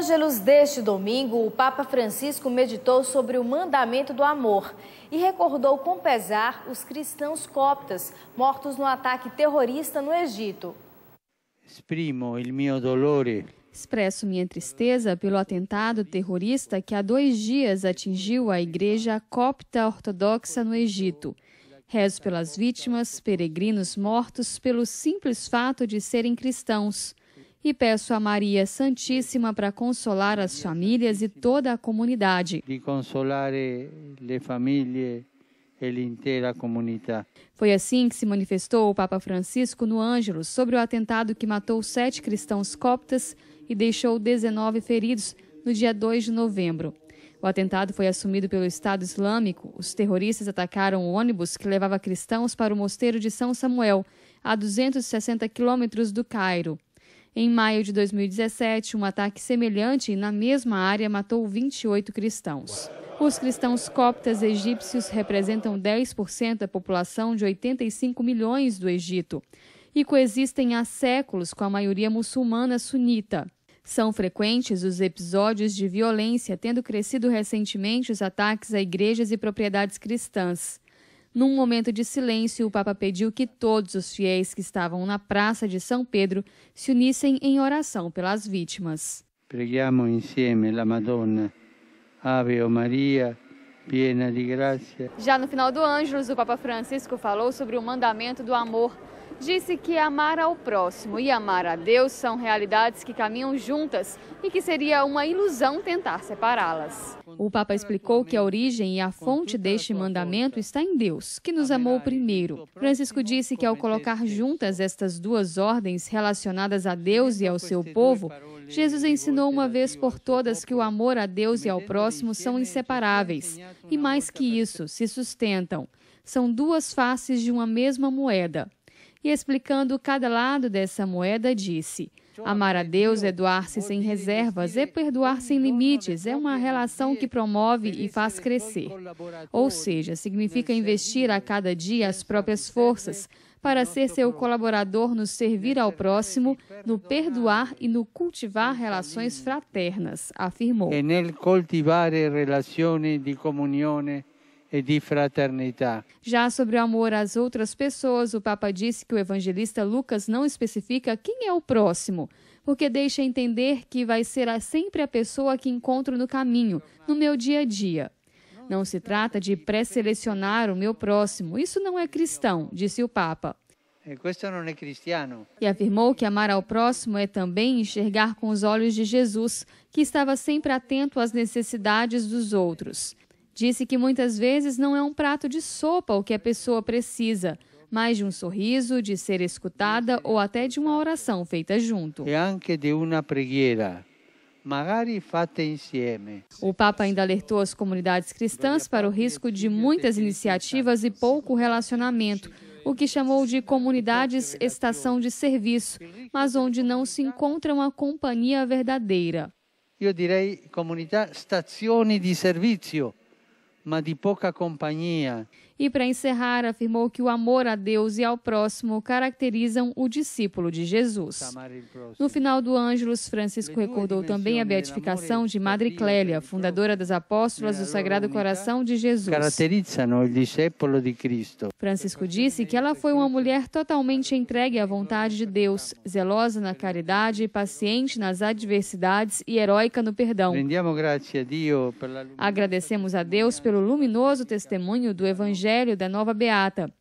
Nos Ângelos deste domingo, o Papa Francisco meditou sobre o mandamento do amor e recordou com pesar os cristãos coptas mortos no ataque terrorista no Egito. Exprimo il mio dolore. Expresso minha tristeza pelo atentado terrorista que há dois dias atingiu a igreja copta ortodoxa no Egito. Rezo pelas vítimas, peregrinos mortos pelo simples fato de serem cristãos e peço a Maria Santíssima para consolar as famílias e toda a comunidade. De consolar le famílias e inteira comunità. Foi assim que se manifestou o Papa Francisco no Ângelo sobre o atentado que matou sete cristãos coptas e deixou 19 feridos no dia 2 de novembro. O atentado foi assumido pelo Estado Islâmico. Os terroristas atacaram o ônibus que levava cristãos para o mosteiro de São Samuel, a 260 quilômetros do Cairo. Em maio de 2017, um ataque semelhante na mesma área matou 28 cristãos. Os cristãos coptas egípcios representam 10% da população de 85 milhões do Egito e coexistem há séculos com a maioria muçulmana sunita. São frequentes os episódios de violência, tendo crescido recentemente os ataques a igrejas e propriedades cristãs. Num momento de silêncio, o Papa pediu que todos os fiéis que estavam na Praça de São Pedro se unissem em oração pelas vítimas. Preghiamo insieme la Madonna, Ave Maria, piena de graça. Já no final do Ângelus, o Papa Francisco falou sobre o mandamento do amor. Disse que amar ao próximo e amar a Deus são realidades que caminham juntas e que seria uma ilusão tentar separá-las. O Papa explicou que a origem e a fonte deste mandamento está em Deus, que nos amou primeiro. Francisco disse que ao colocar juntas estas duas ordens relacionadas a Deus e ao seu povo, Jesus ensinou uma vez por todas que o amor a Deus e ao próximo são inseparáveis e, mais que isso, se sustentam. São duas faces de uma mesma moeda e explicando cada lado dessa moeda, disse: Amar a Deus é doar-se sem reservas, é perdoar sem limites, é uma relação que promove e faz crescer. Ou seja, significa investir a cada dia as próprias forças para ser seu colaborador no servir ao próximo, no perdoar e no cultivar relações fraternas, afirmou. E nel cultivar relações de comunhão e de fraternidade. Já sobre o amor às outras pessoas, o Papa disse que o evangelista Lucas não especifica quem é o próximo, porque deixa entender que vai ser sempre a pessoa que encontro no caminho, no meu dia a dia. Não se trata de pré-selecionar o meu próximo, isso não é cristão, disse o Papa. E afirmou que amar ao próximo é também enxergar com os olhos de Jesus, que estava sempre atento às necessidades dos outros. Disse que muitas vezes não é um prato de sopa o que a pessoa precisa, mas de um sorriso, de ser escutada ou até de uma oração feita junto. E anche de uma preghiera. Magari fate insieme. O Papa ainda alertou as comunidades cristãs para o risco de muitas iniciativas e pouco relacionamento, o que chamou de comunidades estação de serviço, mas onde não se encontra uma companhia verdadeira. Eu direi comunità stazioni di servizio. ma di poca compagnia. E para encerrar, afirmou que o amor a Deus e ao próximo caracterizam o discípulo de Jesus. No final do Ângelus, Francisco recordou também a né? beatificação de Madre Clélia, fundadora das Apóstolas do Sagrado Coração de Jesus. Caracterizam o discípulo de Cristo. Francisco disse que ela foi uma mulher totalmente entregue à vontade de Deus, zelosa na caridade, paciente nas adversidades e heróica no perdão. Agradecemos a Deus pelo luminoso testemunho do Evangelho Evangelho da Nova Beata.